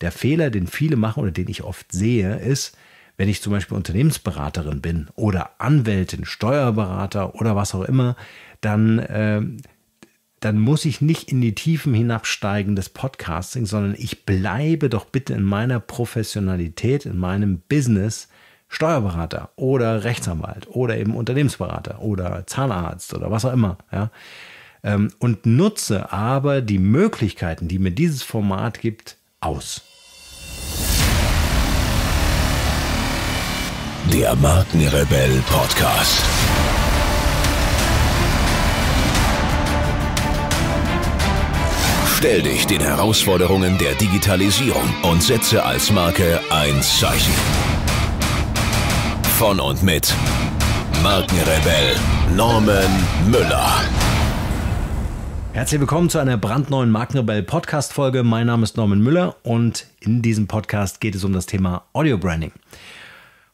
Der Fehler, den viele machen oder den ich oft sehe, ist, wenn ich zum Beispiel Unternehmensberaterin bin oder Anwältin, Steuerberater oder was auch immer, dann, äh, dann muss ich nicht in die Tiefen hinabsteigen des Podcasting, sondern ich bleibe doch bitte in meiner Professionalität, in meinem Business Steuerberater oder Rechtsanwalt oder eben Unternehmensberater oder Zahnarzt oder was auch immer. Ja? Ähm, und nutze aber die Möglichkeiten, die mir dieses Format gibt, aus. Der Markenrebell Podcast. Stell dich den Herausforderungen der Digitalisierung und setze als Marke ein Zeichen. Von und mit Markenrebell Norman Müller. Herzlich willkommen zu einer brandneuen Markenrebell Podcast Folge. Mein Name ist Norman Müller und in diesem Podcast geht es um das Thema Audio Branding.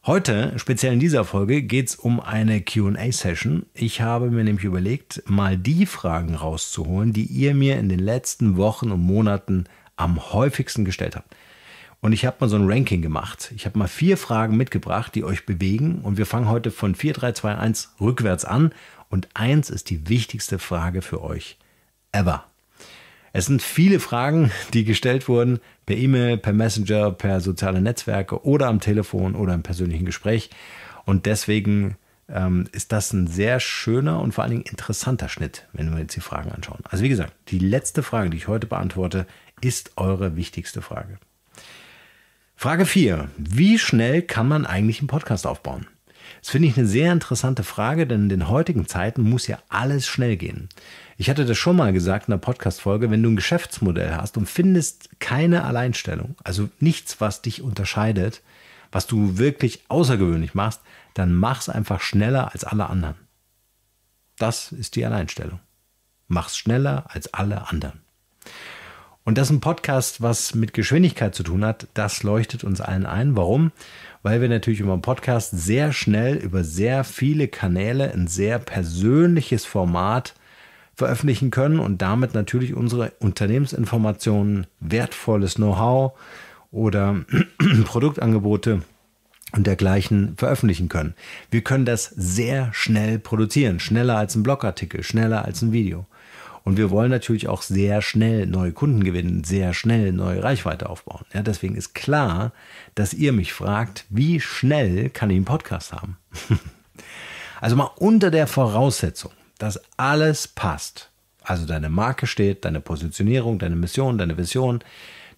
Heute, speziell in dieser Folge, geht es um eine QA-Session. Ich habe mir nämlich überlegt, mal die Fragen rauszuholen, die ihr mir in den letzten Wochen und Monaten am häufigsten gestellt habt. Und ich habe mal so ein Ranking gemacht. Ich habe mal vier Fragen mitgebracht, die euch bewegen. Und wir fangen heute von 4, 3, 2, 1 rückwärts an. Und eins ist die wichtigste Frage für euch ever? Es sind viele Fragen, die gestellt wurden per E-Mail, per Messenger, per soziale Netzwerke oder am Telefon oder im persönlichen Gespräch. Und deswegen ähm, ist das ein sehr schöner und vor allen Dingen interessanter Schnitt, wenn wir jetzt die Fragen anschauen. Also wie gesagt, die letzte Frage, die ich heute beantworte, ist eure wichtigste Frage. Frage 4. Wie schnell kann man eigentlich einen Podcast aufbauen? Das finde ich eine sehr interessante Frage, denn in den heutigen Zeiten muss ja alles schnell gehen. Ich hatte das schon mal gesagt in einer Podcast-Folge, wenn du ein Geschäftsmodell hast und findest keine Alleinstellung, also nichts, was dich unterscheidet, was du wirklich außergewöhnlich machst, dann mach's einfach schneller als alle anderen. Das ist die Alleinstellung. Mach's schneller als alle anderen. Und das ist ein Podcast was mit Geschwindigkeit zu tun hat, das leuchtet uns allen ein. Warum? weil wir natürlich über einen Podcast sehr schnell über sehr viele Kanäle ein sehr persönliches Format veröffentlichen können und damit natürlich unsere Unternehmensinformationen, wertvolles Know-how oder Produktangebote und dergleichen veröffentlichen können. Wir können das sehr schnell produzieren, schneller als ein Blogartikel, schneller als ein Video. Und wir wollen natürlich auch sehr schnell neue Kunden gewinnen, sehr schnell neue Reichweite aufbauen. Ja, deswegen ist klar, dass ihr mich fragt, wie schnell kann ich einen Podcast haben? also mal unter der Voraussetzung, dass alles passt. Also deine Marke steht, deine Positionierung, deine Mission, deine Vision.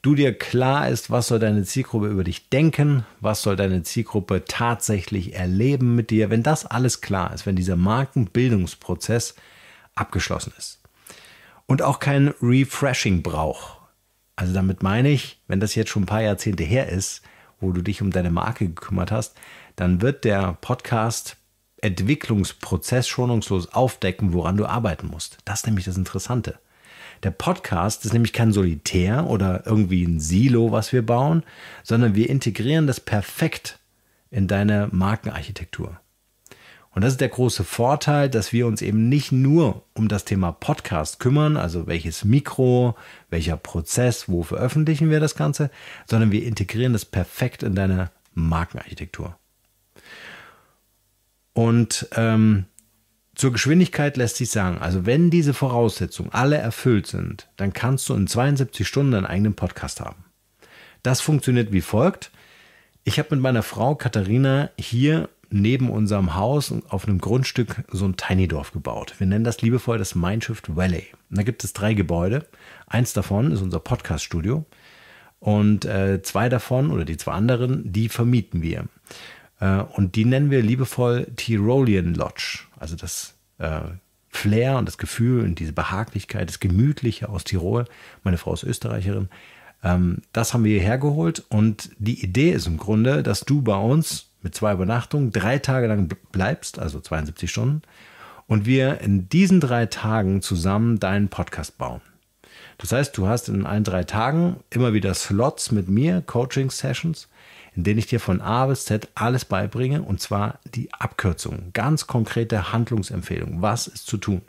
Du dir klar ist, was soll deine Zielgruppe über dich denken, was soll deine Zielgruppe tatsächlich erleben mit dir, wenn das alles klar ist, wenn dieser Markenbildungsprozess abgeschlossen ist und auch kein Refreshing braucht. Also damit meine ich, wenn das jetzt schon ein paar Jahrzehnte her ist, wo du dich um deine Marke gekümmert hast, dann wird der Podcast Entwicklungsprozess schonungslos aufdecken, woran du arbeiten musst. Das ist nämlich das Interessante. Der Podcast ist nämlich kein Solitär oder irgendwie ein Silo, was wir bauen, sondern wir integrieren das perfekt in deine Markenarchitektur. Und das ist der große Vorteil, dass wir uns eben nicht nur um das Thema Podcast kümmern, also welches Mikro, welcher Prozess, wo veröffentlichen wir das Ganze, sondern wir integrieren das perfekt in deine Markenarchitektur. Und ähm, zur Geschwindigkeit lässt sich sagen, also wenn diese Voraussetzungen alle erfüllt sind, dann kannst du in 72 Stunden deinen eigenen Podcast haben. Das funktioniert wie folgt. Ich habe mit meiner Frau Katharina hier neben unserem Haus auf einem Grundstück so ein Tiny-Dorf gebaut. Wir nennen das liebevoll das Mindshift Valley. Und da gibt es drei Gebäude. Eins davon ist unser Podcast-Studio. Und äh, zwei davon oder die zwei anderen, die vermieten wir. Äh, und die nennen wir liebevoll Tyrolean Lodge. Also das äh, Flair und das Gefühl und diese Behaglichkeit, das Gemütliche aus Tirol. Meine Frau ist Österreicherin. Ähm, das haben wir hierher geholt. Und die Idee ist im Grunde, dass du bei uns mit zwei Übernachtungen drei Tage lang bleibst, also 72 Stunden, und wir in diesen drei Tagen zusammen deinen Podcast bauen. Das heißt, du hast in allen drei Tagen immer wieder Slots mit mir, Coaching-Sessions, in denen ich dir von A bis Z alles beibringe und zwar die Abkürzungen, ganz konkrete Handlungsempfehlungen. Was ist zu tun?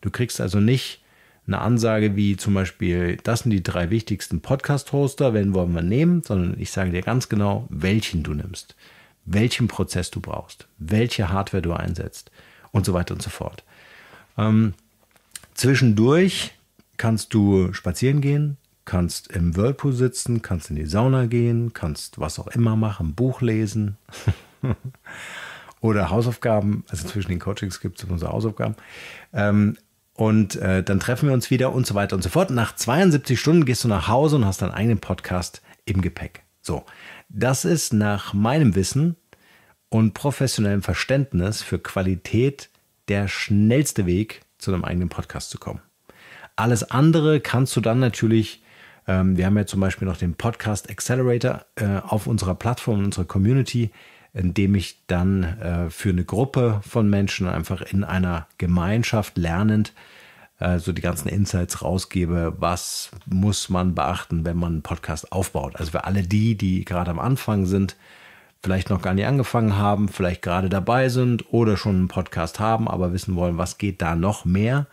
Du kriegst also nicht eine Ansage wie zum Beispiel, das sind die drei wichtigsten Podcast-Hoster, wen wollen wir nehmen, sondern ich sage dir ganz genau, welchen du nimmst welchen Prozess du brauchst, welche Hardware du einsetzt und so weiter und so fort. Ähm, zwischendurch kannst du spazieren gehen, kannst im Whirlpool sitzen, kannst in die Sauna gehen, kannst was auch immer machen, Buch lesen oder Hausaufgaben. Also zwischen den Coachings gibt es unsere Hausaufgaben. Ähm, und äh, dann treffen wir uns wieder und so weiter und so fort. Nach 72 Stunden gehst du nach Hause und hast deinen eigenen Podcast im Gepäck. So, das ist nach meinem Wissen und professionellem Verständnis für Qualität der schnellste Weg, zu einem eigenen Podcast zu kommen. Alles andere kannst du dann natürlich, ähm, wir haben ja zum Beispiel noch den Podcast Accelerator äh, auf unserer Plattform, unserer Community, in dem ich dann äh, für eine Gruppe von Menschen einfach in einer Gemeinschaft lernend äh, so die ganzen Insights rausgebe, was muss man beachten, wenn man einen Podcast aufbaut. Also für alle die, die gerade am Anfang sind, vielleicht noch gar nicht angefangen haben, vielleicht gerade dabei sind oder schon einen Podcast haben, aber wissen wollen, was geht da noch mehr.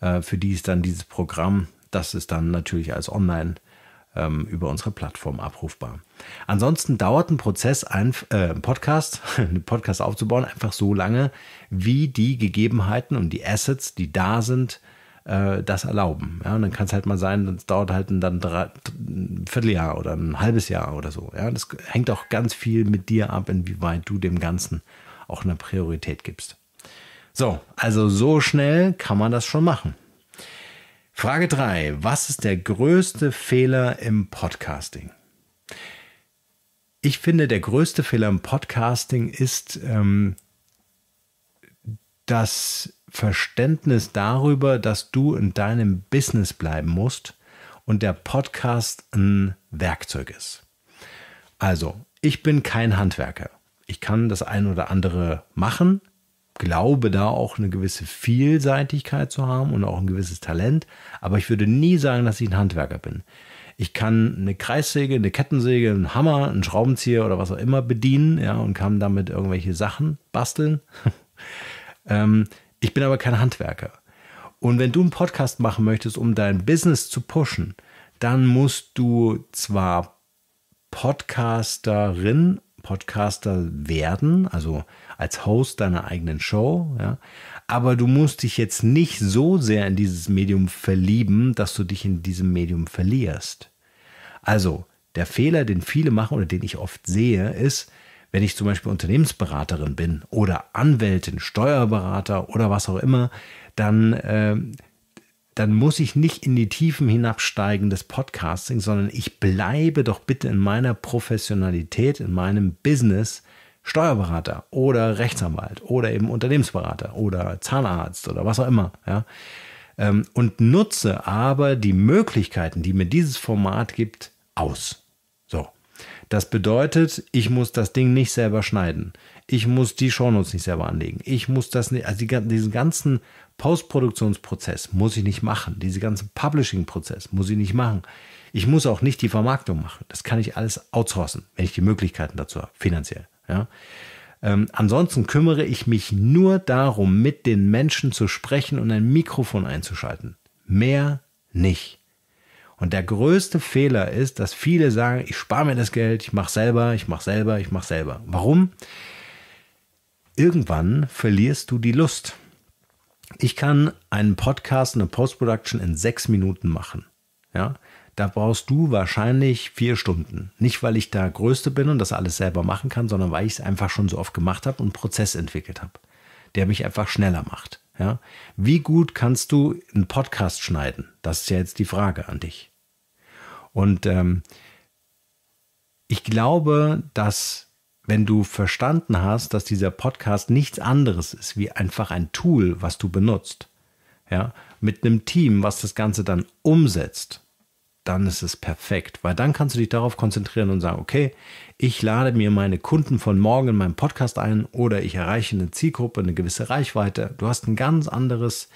Äh, für die ist dann dieses Programm, das ist dann natürlich als Online- ähm, über unsere Plattform abrufbar. Ansonsten dauert ein Prozess, ein äh, Podcast, einen Podcast aufzubauen, einfach so lange, wie die Gegebenheiten und die Assets, die da sind, äh, das erlauben. Ja, und dann kann es halt mal sein, es dauert halt dann drei, ein Vierteljahr oder ein halbes Jahr oder so. Ja, das hängt auch ganz viel mit dir ab, inwieweit du dem Ganzen auch eine Priorität gibst. So, also so schnell kann man das schon machen. Frage 3. Was ist der größte Fehler im Podcasting? Ich finde, der größte Fehler im Podcasting ist, ähm, dass Verständnis darüber, dass du in deinem Business bleiben musst und der Podcast ein Werkzeug ist. Also, ich bin kein Handwerker. Ich kann das ein oder andere machen, glaube da auch eine gewisse Vielseitigkeit zu haben und auch ein gewisses Talent, aber ich würde nie sagen, dass ich ein Handwerker bin. Ich kann eine Kreissäge, eine Kettensäge, einen Hammer, einen Schraubenzieher oder was auch immer bedienen ja, und kann damit irgendwelche Sachen basteln. ähm, ich bin aber kein Handwerker. Und wenn du einen Podcast machen möchtest, um dein Business zu pushen, dann musst du zwar Podcasterin, Podcaster werden, also als Host deiner eigenen Show, ja, aber du musst dich jetzt nicht so sehr in dieses Medium verlieben, dass du dich in diesem Medium verlierst. Also, der Fehler, den viele machen oder den ich oft sehe, ist, wenn ich zum Beispiel Unternehmensberaterin bin oder Anwältin, Steuerberater oder was auch immer, dann, äh, dann muss ich nicht in die Tiefen hinabsteigen des Podcastings, sondern ich bleibe doch bitte in meiner Professionalität, in meinem Business Steuerberater oder Rechtsanwalt oder eben Unternehmensberater oder Zahnarzt oder was auch immer. Ja? Ähm, und nutze aber die Möglichkeiten, die mir dieses Format gibt, aus. So. Das bedeutet, ich muss das Ding nicht selber schneiden. Ich muss die Shownotes nicht selber anlegen. Ich muss das nicht, also die, diesen ganzen Postproduktionsprozess muss ich nicht machen. Diesen ganzen Publishing-Prozess muss ich nicht machen. Ich muss auch nicht die Vermarktung machen. Das kann ich alles outsourcen, wenn ich die Möglichkeiten dazu habe, finanziell. Ja. Ähm, ansonsten kümmere ich mich nur darum, mit den Menschen zu sprechen und ein Mikrofon einzuschalten. Mehr nicht. Und der größte Fehler ist, dass viele sagen, ich spare mir das Geld, ich mache selber, ich mache selber, ich mache selber. Warum? Irgendwann verlierst du die Lust. Ich kann einen Podcast, eine Post-Production in sechs Minuten machen. Ja, da brauchst du wahrscheinlich vier Stunden. Nicht, weil ich da Größte bin und das alles selber machen kann, sondern weil ich es einfach schon so oft gemacht habe und Prozess entwickelt habe, der mich einfach schneller macht. Ja? Wie gut kannst du einen Podcast schneiden? Das ist ja jetzt die Frage an dich. Und ähm, ich glaube, dass wenn du verstanden hast, dass dieser Podcast nichts anderes ist wie einfach ein Tool, was du benutzt, ja, mit einem Team, was das Ganze dann umsetzt, dann ist es perfekt, weil dann kannst du dich darauf konzentrieren und sagen, okay, ich lade mir meine Kunden von morgen in meinem Podcast ein oder ich erreiche eine Zielgruppe, eine gewisse Reichweite. Du hast ein ganz anderes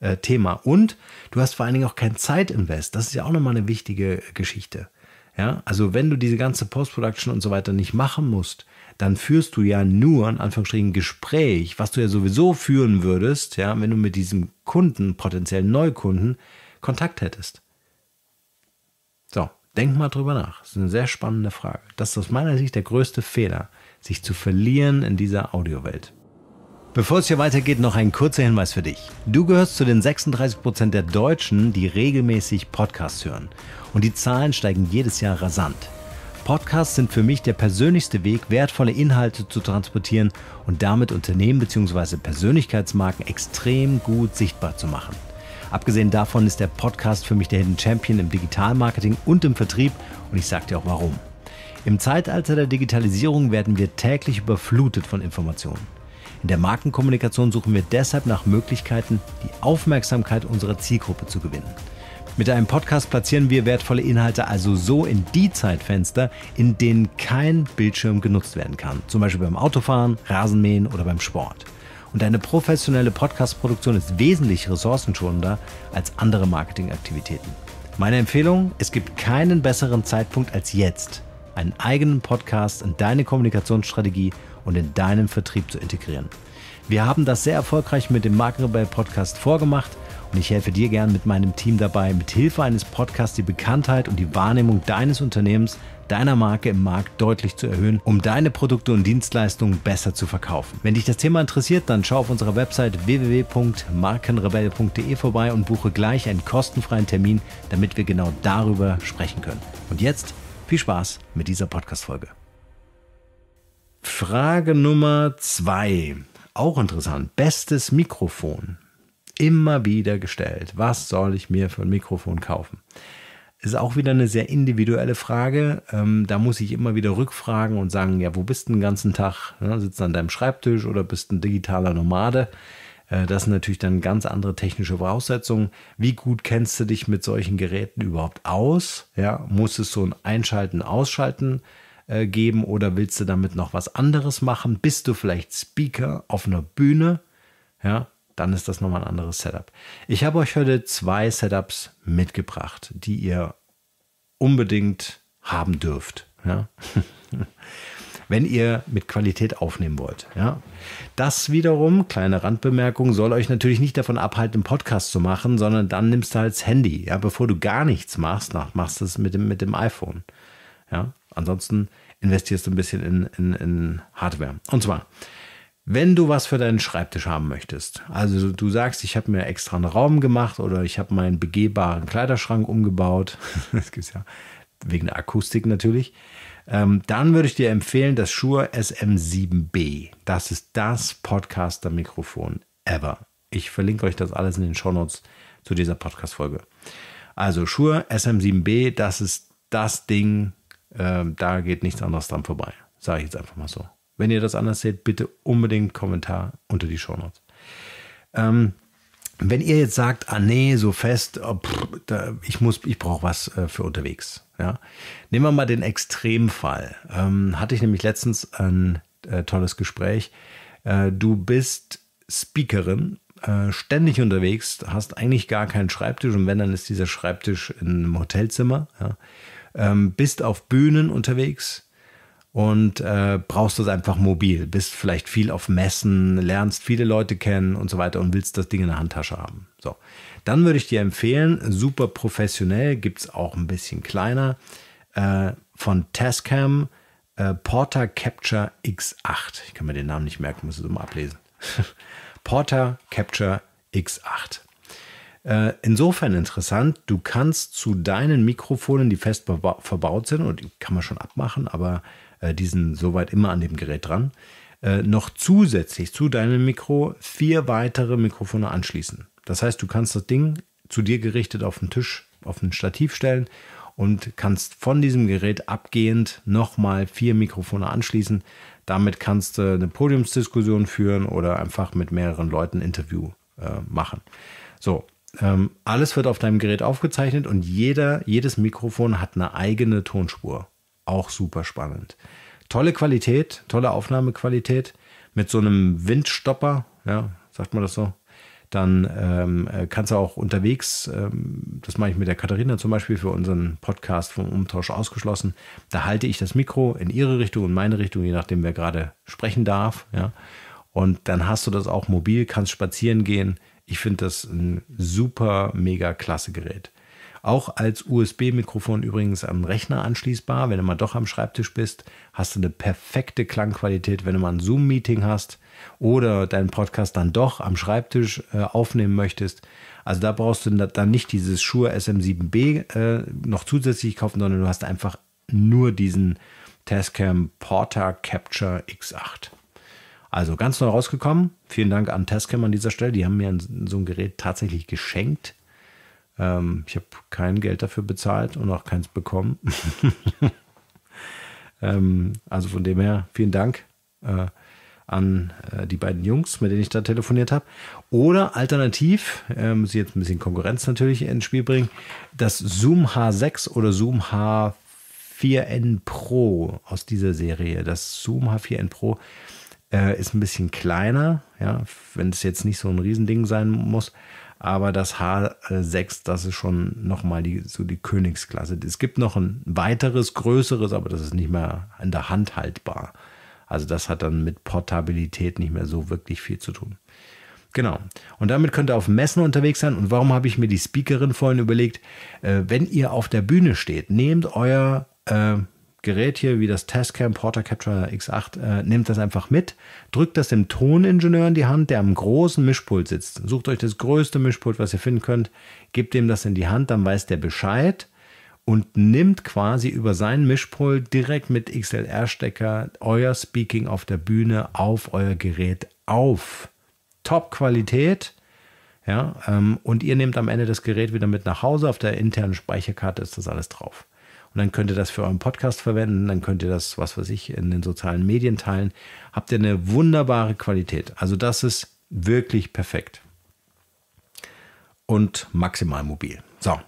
äh, Thema und du hast vor allen Dingen auch kein Zeitinvest. Das ist ja auch nochmal eine wichtige Geschichte. Ja, also wenn du diese ganze Post-Production und so weiter nicht machen musst, dann führst du ja nur in Anführungsstrichen Gespräch, was du ja sowieso führen würdest, ja, wenn du mit diesem Kunden, potenziellen Neukunden, Kontakt hättest. Denk mal drüber nach. Das ist eine sehr spannende Frage. Das ist aus meiner Sicht der größte Fehler, sich zu verlieren in dieser Audiowelt. Bevor es hier weitergeht, noch ein kurzer Hinweis für dich. Du gehörst zu den 36% Prozent der Deutschen, die regelmäßig Podcasts hören. Und die Zahlen steigen jedes Jahr rasant. Podcasts sind für mich der persönlichste Weg, wertvolle Inhalte zu transportieren und damit Unternehmen bzw. Persönlichkeitsmarken extrem gut sichtbar zu machen. Abgesehen davon ist der Podcast für mich der Hidden Champion im Digitalmarketing und im Vertrieb und ich sage dir auch warum. Im Zeitalter der Digitalisierung werden wir täglich überflutet von Informationen. In der Markenkommunikation suchen wir deshalb nach Möglichkeiten, die Aufmerksamkeit unserer Zielgruppe zu gewinnen. Mit einem Podcast platzieren wir wertvolle Inhalte also so in die Zeitfenster, in denen kein Bildschirm genutzt werden kann, zum Beispiel beim Autofahren, Rasenmähen oder beim Sport. Und eine professionelle Podcast-Produktion ist wesentlich ressourcenschonender als andere Marketingaktivitäten. Meine Empfehlung, es gibt keinen besseren Zeitpunkt als jetzt, einen eigenen Podcast in deine Kommunikationsstrategie und in deinen Vertrieb zu integrieren. Wir haben das sehr erfolgreich mit dem Markenrebell Podcast vorgemacht – und ich helfe dir gern mit meinem Team dabei, mit Hilfe eines Podcasts die Bekanntheit und die Wahrnehmung deines Unternehmens, deiner Marke im Markt deutlich zu erhöhen, um deine Produkte und Dienstleistungen besser zu verkaufen. Wenn dich das Thema interessiert, dann schau auf unserer Website www.markenrebell.de vorbei und buche gleich einen kostenfreien Termin, damit wir genau darüber sprechen können. Und jetzt viel Spaß mit dieser Podcast-Folge. Frage Nummer zwei. Auch interessant. Bestes Mikrofon immer wieder gestellt. Was soll ich mir für ein Mikrofon kaufen? Ist auch wieder eine sehr individuelle Frage. Ähm, da muss ich immer wieder rückfragen und sagen, ja, wo bist du den ganzen Tag? Ja, ne, sitzt du an deinem Schreibtisch oder bist ein digitaler Nomade? Äh, das sind natürlich dann ganz andere technische Voraussetzungen. Wie gut kennst du dich mit solchen Geräten überhaupt aus? Ja, muss es so ein Einschalten, Ausschalten äh, geben oder willst du damit noch was anderes machen? Bist du vielleicht Speaker auf einer Bühne? Ja, dann ist das nochmal ein anderes Setup. Ich habe euch heute zwei Setups mitgebracht, die ihr unbedingt haben dürft. Ja? Wenn ihr mit Qualität aufnehmen wollt. Ja? Das wiederum, kleine Randbemerkung, soll euch natürlich nicht davon abhalten, einen Podcast zu machen, sondern dann nimmst du halt das Handy. Ja? Bevor du gar nichts machst, machst du es mit dem, mit dem iPhone. Ja? Ansonsten investierst du ein bisschen in, in, in Hardware. Und zwar, wenn du was für deinen Schreibtisch haben möchtest, also du sagst, ich habe mir extra einen Raum gemacht oder ich habe meinen begehbaren Kleiderschrank umgebaut, das gibt's ja wegen der Akustik natürlich, ähm, dann würde ich dir empfehlen das Shure SM7B. Das ist das Podcaster-Mikrofon ever. Ich verlinke euch das alles in den Shownotes zu dieser Podcast-Folge. Also Shure SM7B, das ist das Ding, äh, da geht nichts anderes dran vorbei. Sage ich jetzt einfach mal so. Wenn ihr das anders seht, bitte unbedingt einen Kommentar unter die Shownotes. Ähm, wenn ihr jetzt sagt, ah nee, so fest, oh, pff, da, ich muss, ich brauche was äh, für unterwegs. Ja? Nehmen wir mal den Extremfall. Ähm, hatte ich nämlich letztens ein äh, tolles Gespräch. Äh, du bist Speakerin äh, ständig unterwegs, hast eigentlich gar keinen Schreibtisch und wenn, dann ist dieser Schreibtisch in einem Hotelzimmer. Ja. Ähm, bist auf Bühnen unterwegs, und äh, brauchst es einfach mobil, bist vielleicht viel auf Messen, lernst viele Leute kennen und so weiter und willst das Ding in der Handtasche haben. So, dann würde ich dir empfehlen, super professionell, gibt es auch ein bisschen kleiner, äh, von Tascam äh, Porter Capture X8. Ich kann mir den Namen nicht merken, muss es immer ablesen. Porter Capture X8. Äh, insofern interessant, du kannst zu deinen Mikrofonen, die fest verbaut sind, und die kann man schon abmachen, aber äh, die sind soweit immer an dem Gerät dran, äh, noch zusätzlich zu deinem Mikro vier weitere Mikrofone anschließen. Das heißt, du kannst das Ding zu dir gerichtet auf den Tisch, auf ein Stativ stellen und kannst von diesem Gerät abgehend nochmal vier Mikrofone anschließen. Damit kannst du eine Podiumsdiskussion führen oder einfach mit mehreren Leuten Interview äh, machen. So, ähm, alles wird auf deinem Gerät aufgezeichnet und jeder, jedes Mikrofon hat eine eigene Tonspur. Auch super spannend. Tolle Qualität, tolle Aufnahmequalität mit so einem Windstopper, ja, sagt man das so. Dann ähm, äh, kannst du auch unterwegs, ähm, das mache ich mit der Katharina zum Beispiel für unseren Podcast vom Umtausch ausgeschlossen, da halte ich das Mikro in ihre Richtung und meine Richtung, je nachdem, wer gerade sprechen darf. Ja. Und dann hast du das auch mobil, kannst spazieren gehen, ich finde das ein super, mega klasse Gerät. Auch als USB-Mikrofon übrigens am Rechner anschließbar. Wenn du mal doch am Schreibtisch bist, hast du eine perfekte Klangqualität. Wenn du mal ein Zoom-Meeting hast oder deinen Podcast dann doch am Schreibtisch äh, aufnehmen möchtest. Also da brauchst du dann nicht dieses Shure SM7B äh, noch zusätzlich kaufen, sondern du hast einfach nur diesen Tascam Porter Capture X8. Also ganz neu rausgekommen. Vielen Dank an Tascam an dieser Stelle. Die haben mir so ein Gerät tatsächlich geschenkt. Ähm, ich habe kein Geld dafür bezahlt und auch keins bekommen. ähm, also von dem her, vielen Dank. Äh, an äh, die beiden Jungs, mit denen ich da telefoniert habe. Oder alternativ, äh, muss ich jetzt ein bisschen Konkurrenz natürlich ins Spiel bringen, das Zoom H6 oder Zoom H4N Pro aus dieser Serie. Das Zoom H4N Pro äh, ist ein bisschen kleiner, ja, wenn es jetzt nicht so ein Riesending sein muss. Aber das H6, das ist schon nochmal die, so die Königsklasse. Es gibt noch ein weiteres, größeres, aber das ist nicht mehr in der Hand haltbar. Also das hat dann mit Portabilität nicht mehr so wirklich viel zu tun. Genau. Und damit könnt ihr auf Messen unterwegs sein. Und warum habe ich mir die Speakerin vorhin überlegt? Äh, wenn ihr auf der Bühne steht, nehmt euer äh, Gerät hier wie das Testcam Porter Capture X8 äh, nimmt das einfach mit, drückt das dem Toningenieur in die Hand, der am großen Mischpult sitzt. Sucht euch das größte Mischpult, was ihr finden könnt, gebt dem das in die Hand, dann weiß der Bescheid und nimmt quasi über seinen Mischpult direkt mit XLR-Stecker euer Speaking auf der Bühne auf euer Gerät auf. Top-Qualität. Ja, ähm, und ihr nehmt am Ende das Gerät wieder mit nach Hause. Auf der internen Speicherkarte ist das alles drauf. Und dann könnt ihr das für euren Podcast verwenden, dann könnt ihr das, was weiß ich, in den sozialen Medien teilen. Habt ihr eine wunderbare Qualität. Also das ist wirklich perfekt. Und maximal mobil. So,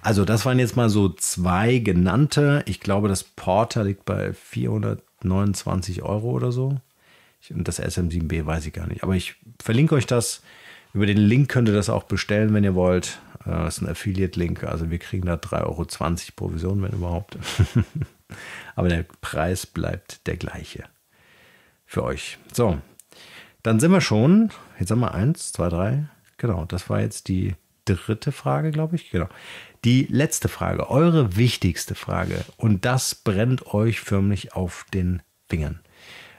also das waren jetzt mal so zwei genannte. Ich glaube, das Porter liegt bei 429 Euro oder so. Und das SM7B weiß ich gar nicht. Aber ich verlinke euch das. Über den Link könnt ihr das auch bestellen, wenn ihr wollt. Das äh, ist ein Affiliate-Link, also wir kriegen da 3,20 Euro Provision, wenn überhaupt. Aber der Preis bleibt der gleiche für euch. So, dann sind wir schon, jetzt haben wir eins, zwei, drei, genau, das war jetzt die dritte Frage, glaube ich, genau. Die letzte Frage, eure wichtigste Frage und das brennt euch förmlich auf den Fingern.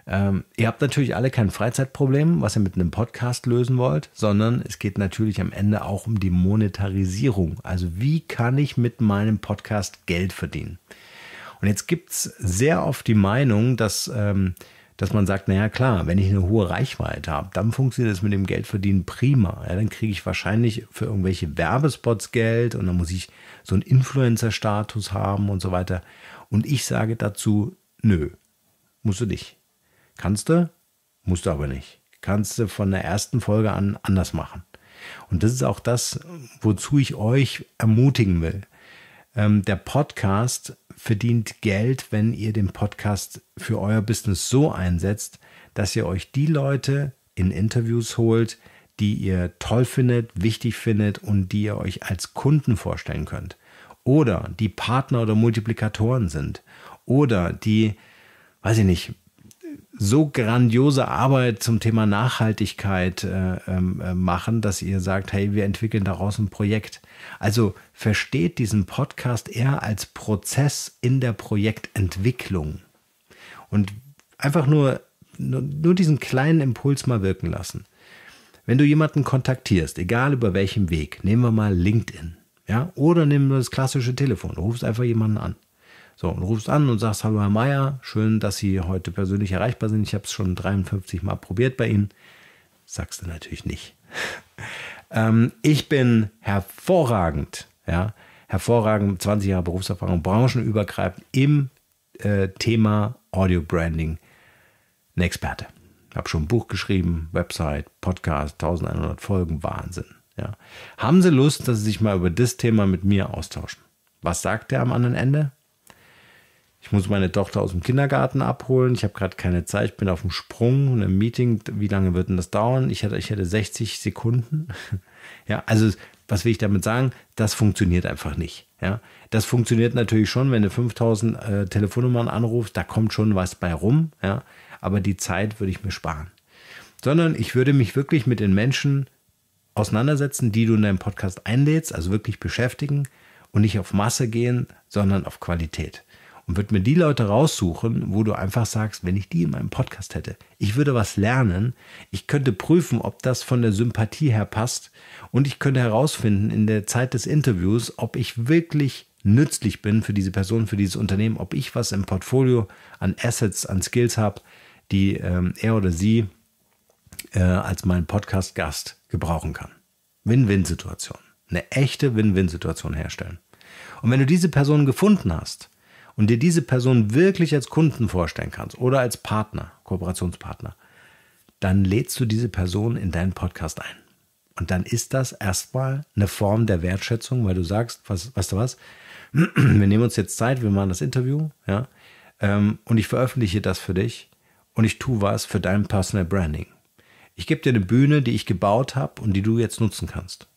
Ähm, ihr habt natürlich alle kein Freizeitproblem, was ihr mit einem Podcast lösen wollt, sondern es geht natürlich am Ende auch um die Monetarisierung. Also wie kann ich mit meinem Podcast Geld verdienen? Und jetzt gibt es sehr oft die Meinung, dass, ähm, dass man sagt, naja klar, wenn ich eine hohe Reichweite habe, dann funktioniert das mit dem Geldverdienen prima. Ja, dann kriege ich wahrscheinlich für irgendwelche Werbespots Geld und dann muss ich so einen Influencer-Status haben und so weiter. Und ich sage dazu, nö, musst du nicht. Kannst du, musst du aber nicht. Kannst du von der ersten Folge an anders machen. Und das ist auch das, wozu ich euch ermutigen will. Ähm, der Podcast verdient Geld, wenn ihr den Podcast für euer Business so einsetzt, dass ihr euch die Leute in Interviews holt, die ihr toll findet, wichtig findet und die ihr euch als Kunden vorstellen könnt. Oder die Partner oder Multiplikatoren sind. Oder die, weiß ich nicht, so grandiose Arbeit zum Thema Nachhaltigkeit äh, ähm, äh, machen, dass ihr sagt, hey, wir entwickeln daraus ein Projekt. Also versteht diesen Podcast eher als Prozess in der Projektentwicklung. Und einfach nur, nur, nur diesen kleinen Impuls mal wirken lassen. Wenn du jemanden kontaktierst, egal über welchem Weg, nehmen wir mal LinkedIn, ja, oder nehmen wir das klassische Telefon, du rufst einfach jemanden an so, und rufst an und sagst, hallo Herr Meier, schön, dass Sie heute persönlich erreichbar sind. Ich habe es schon 53 Mal probiert bei Ihnen. Sagst du natürlich nicht. ähm, ich bin hervorragend, ja, hervorragend, 20 Jahre Berufserfahrung, branchenübergreifend im äh, Thema Audio Branding ein Experte. Ich Habe schon ein Buch geschrieben, Website, Podcast, 1100 Folgen, Wahnsinn. Ja. Haben Sie Lust, dass Sie sich mal über das Thema mit mir austauschen? Was sagt er am anderen Ende? ich muss meine Tochter aus dem Kindergarten abholen, ich habe gerade keine Zeit, ich bin auf dem Sprung und im Meeting, wie lange wird denn das dauern? Ich hätte, ich hätte 60 Sekunden. ja, also was will ich damit sagen? Das funktioniert einfach nicht. Ja, das funktioniert natürlich schon, wenn du 5000 äh, Telefonnummern anrufst, da kommt schon was bei rum. Ja, aber die Zeit würde ich mir sparen. Sondern ich würde mich wirklich mit den Menschen auseinandersetzen, die du in deinem Podcast einlädst, also wirklich beschäftigen und nicht auf Masse gehen, sondern auf Qualität und würde mir die Leute raussuchen, wo du einfach sagst, wenn ich die in meinem Podcast hätte, ich würde was lernen, ich könnte prüfen, ob das von der Sympathie her passt und ich könnte herausfinden in der Zeit des Interviews, ob ich wirklich nützlich bin für diese Person, für dieses Unternehmen, ob ich was im Portfolio an Assets, an Skills habe, die ähm, er oder sie äh, als meinen Podcast-Gast gebrauchen kann. Win-Win-Situation. Eine echte Win-Win-Situation herstellen. Und wenn du diese Person gefunden hast, und dir diese Person wirklich als Kunden vorstellen kannst oder als Partner, Kooperationspartner, dann lädst du diese Person in deinen Podcast ein. Und dann ist das erstmal eine Form der Wertschätzung, weil du sagst, was, weißt du was, wir nehmen uns jetzt Zeit, wir machen das Interview, ja, ähm, und ich veröffentliche das für dich und ich tue was für dein Personal Branding. Ich gebe dir eine Bühne, die ich gebaut habe und die du jetzt nutzen kannst.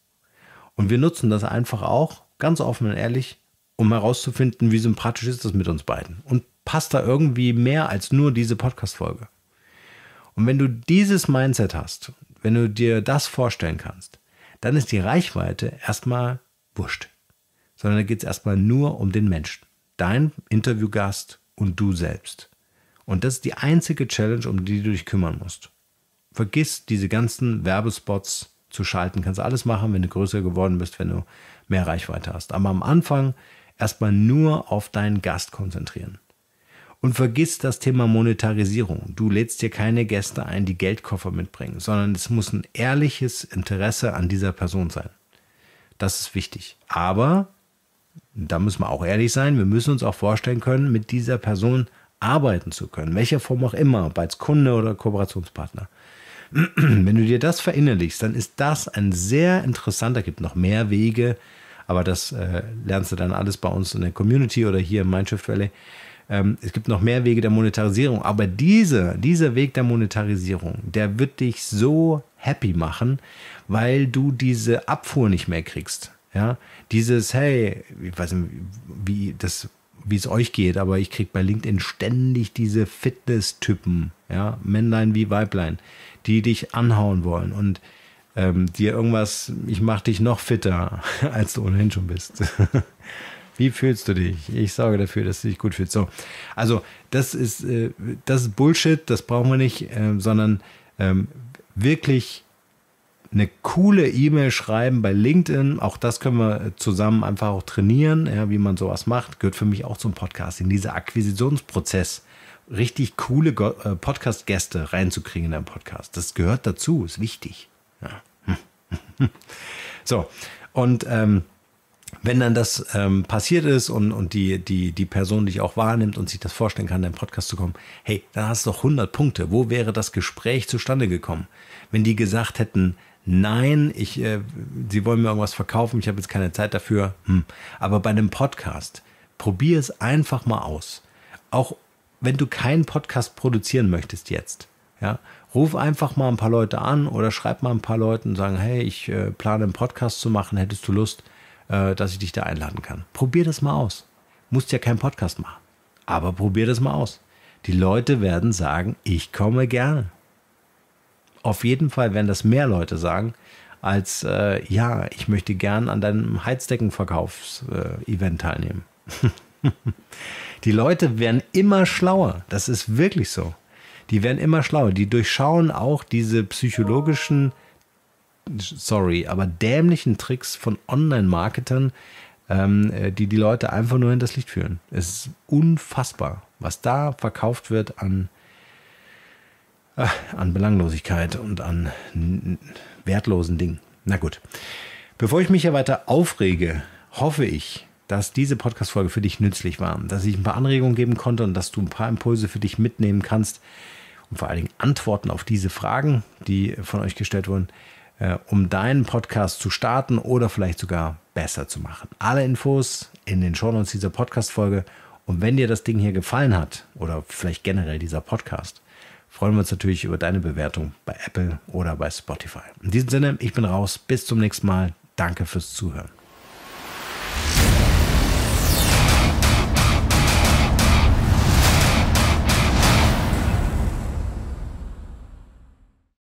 Und wir nutzen das einfach auch, ganz offen und ehrlich, um herauszufinden, wie sympathisch ist das mit uns beiden. Und passt da irgendwie mehr als nur diese Podcast-Folge? Und wenn du dieses Mindset hast, wenn du dir das vorstellen kannst, dann ist die Reichweite erstmal wurscht. Sondern da geht es erstmal nur um den Menschen. Dein Interviewgast und du selbst. Und das ist die einzige Challenge, um die du dich kümmern musst. Vergiss diese ganzen Werbespots zu schalten. Kannst alles machen, wenn du größer geworden bist, wenn du mehr Reichweite hast. Aber am Anfang erstmal nur auf deinen Gast konzentrieren. Und vergiss das Thema Monetarisierung. Du lädst dir keine Gäste ein, die Geldkoffer mitbringen, sondern es muss ein ehrliches Interesse an dieser Person sein. Das ist wichtig. Aber, da müssen wir auch ehrlich sein, wir müssen uns auch vorstellen können, mit dieser Person arbeiten zu können, welcher Form auch immer, ob als Kunde oder Kooperationspartner. Wenn du dir das verinnerlichst, dann ist das ein sehr interessanter, gibt noch mehr Wege, aber das äh, lernst du dann alles bei uns in der Community oder hier im Mindshift Valley. Ähm, es gibt noch mehr Wege der Monetarisierung, aber diese, dieser Weg der Monetarisierung, der wird dich so happy machen, weil du diese Abfuhr nicht mehr kriegst. Ja, dieses, hey, ich weiß nicht, wie das wie es euch geht, aber ich kriege bei LinkedIn ständig diese Fitness-Typen, ja, Männlein wie Weiblein, die dich anhauen wollen. Und ähm, dir irgendwas, ich mache dich noch fitter, als du ohnehin schon bist. Wie fühlst du dich? Ich sorge dafür, dass du dich gut fühlst. So, also das ist, äh, das ist Bullshit, das brauchen wir nicht, äh, sondern ähm, wirklich eine coole E-Mail schreiben bei LinkedIn. Auch das können wir äh, zusammen einfach auch trainieren, ja, wie man sowas macht. Gehört für mich auch zum Podcast, in dieser Akquisitionsprozess richtig coole äh, Podcast-Gäste reinzukriegen in deinen Podcast. Das gehört dazu, ist wichtig. so, und ähm, wenn dann das ähm, passiert ist und, und die, die, die Person dich auch wahrnimmt und sich das vorstellen kann, in Podcast zu kommen, hey, dann hast du doch 100 Punkte. Wo wäre das Gespräch zustande gekommen? Wenn die gesagt hätten, nein, ich, äh, sie wollen mir irgendwas verkaufen, ich habe jetzt keine Zeit dafür. Hm. Aber bei einem Podcast, probier es einfach mal aus. Auch wenn du keinen Podcast produzieren möchtest jetzt. Ja, ruf einfach mal ein paar Leute an oder schreib mal ein paar Leuten und sagen, hey, ich äh, plane einen Podcast zu machen, hättest du Lust, äh, dass ich dich da einladen kann. Probier das mal aus. Musst ja keinen Podcast machen, aber probier das mal aus. Die Leute werden sagen, ich komme gerne. Auf jeden Fall werden das mehr Leute sagen, als äh, ja, ich möchte gern an deinem Heizdeckenverkaufs-Event äh, Heizdeckenverkaufsevent teilnehmen. Die Leute werden immer schlauer. Das ist wirklich so die werden immer schlauer. Die durchschauen auch diese psychologischen, sorry, aber dämlichen Tricks von Online-Marketern, ähm, äh, die die Leute einfach nur hinters Licht führen. Es ist unfassbar, was da verkauft wird an, äh, an Belanglosigkeit und an wertlosen Dingen. Na gut. Bevor ich mich hier weiter aufrege, hoffe ich, dass diese Podcast-Folge für dich nützlich war, dass ich ein paar Anregungen geben konnte und dass du ein paar Impulse für dich mitnehmen kannst und vor allen Dingen Antworten auf diese Fragen, die von euch gestellt wurden, äh, um deinen Podcast zu starten oder vielleicht sogar besser zu machen. Alle Infos in den Shownotes dieser Podcast-Folge. Und wenn dir das Ding hier gefallen hat oder vielleicht generell dieser Podcast, freuen wir uns natürlich über deine Bewertung bei Apple oder bei Spotify. In diesem Sinne, ich bin raus. Bis zum nächsten Mal. Danke fürs Zuhören.